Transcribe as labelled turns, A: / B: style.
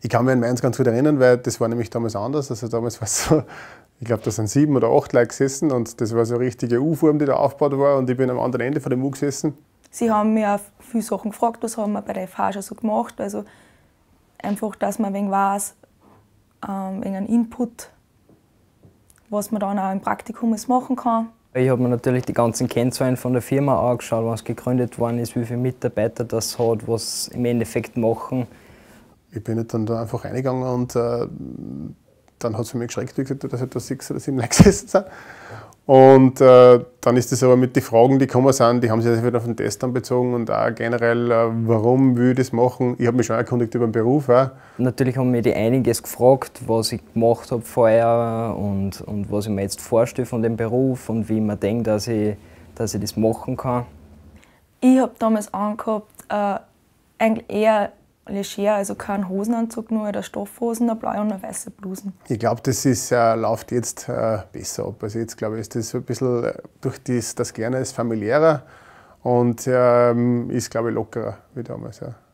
A: Ich kann mich an meins ganz gut erinnern, weil das war nämlich damals anders. Also damals war es so, ich glaube, da sind sieben oder acht Leute gesessen und das war so eine richtige U-Form, die da aufgebaut war und ich bin am anderen Ende von dem U gesessen.
B: Sie haben mir auch viele Sachen gefragt, was haben wir bei der FH schon so gemacht. Also einfach, dass man ein wenig weiß, ähm, wegen Input, was man dann auch im Praktikum machen kann.
C: Ich habe mir natürlich die ganzen Kennzahlen von der Firma angeschaut, was
D: gegründet worden ist, wie viele Mitarbeiter das hat, was im Endeffekt machen ich
A: bin dann da einfach reingegangen und äh, dann hat es mich geschreckt, wie gesagt, dass etwa da sechs oder sieben Leute gesessen sind. Und äh, dann ist das aber mit den Fragen, die gekommen sind, die haben sich wieder auf den Test dann bezogen und auch generell, äh, warum will ich das machen? Ich habe mich schon erkundigt über den Beruf. Auch.
D: Natürlich haben mir die einiges gefragt, was ich gemacht habe vorher und, und was
C: ich mir jetzt vorstelle von dem Beruf und wie ich mir denke, dass ich, dass ich das machen kann.
B: Ich habe damals angehabt, äh, eigentlich eher leger, also kein Hosenanzug, nur der Stoffhosen, der blaue und der weiße Blusen.
A: Ich glaube, das ist, äh, läuft jetzt äh, besser ab. Also jetzt glaube ich, ist das ein bisschen äh, durch das, das Gerne ist familiärer und ähm, ist, glaube ich, lockerer wie damals. Ja.